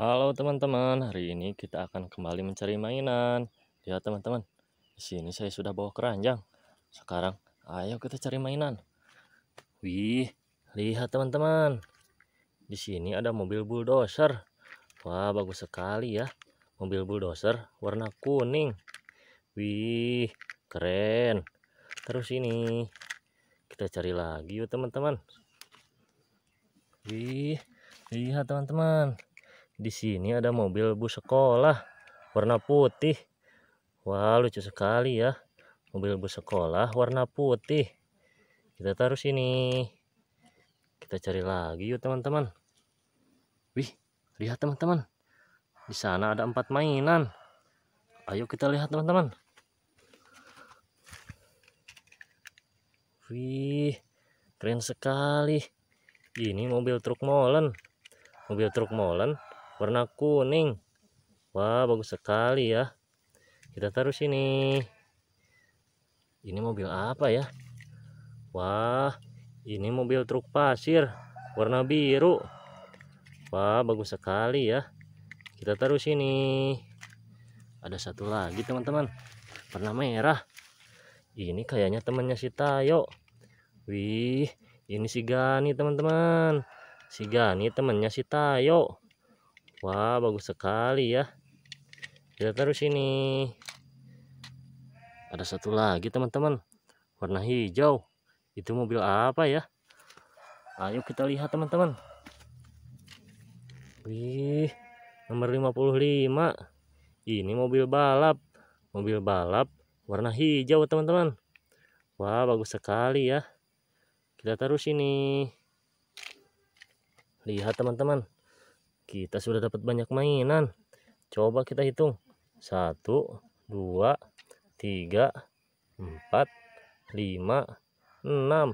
Halo teman-teman, hari ini kita akan kembali mencari mainan. Ya teman-teman, di sini saya sudah bawa keranjang. Sekarang, ayo kita cari mainan. Wih, lihat teman-teman. Di sini ada mobil bulldozer. Wah, bagus sekali ya. Mobil bulldozer warna kuning. Wih, keren. Terus ini, kita cari lagi yuk teman-teman. Wih, lihat teman-teman di sini ada mobil bus sekolah warna putih. Wah, lucu sekali ya. Mobil bus sekolah warna putih. Kita taruh sini. Kita cari lagi yuk teman-teman. Wih, lihat teman-teman. Di sana ada empat mainan. Ayo kita lihat teman-teman. Wih, keren sekali. Ini mobil truk molen. Mobil truk molen warna kuning wah bagus sekali ya kita taruh sini ini mobil apa ya wah ini mobil truk pasir warna biru wah bagus sekali ya kita taruh sini ada satu lagi teman-teman warna merah ini kayaknya temannya si Tayo wih ini si Gani teman-teman si Gani temannya si Tayo Wah, bagus sekali ya. Kita terus ini. Ada satu lagi, teman-teman. Warna hijau. Itu mobil apa ya? Ayo kita lihat, teman-teman. Wih, nomor 55. Ini mobil balap. Mobil balap warna hijau, teman-teman. Wah, bagus sekali ya. Kita terus ini. Lihat, teman-teman. Kita sudah dapat banyak mainan. Coba kita hitung. Satu, dua, tiga, empat, lima, enam.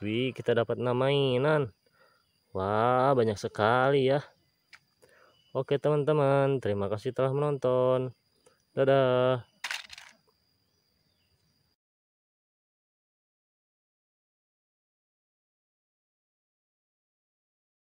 Wih, kita dapat enam mainan. Wah, banyak sekali ya. Oke teman-teman, terima kasih telah menonton. Dadah.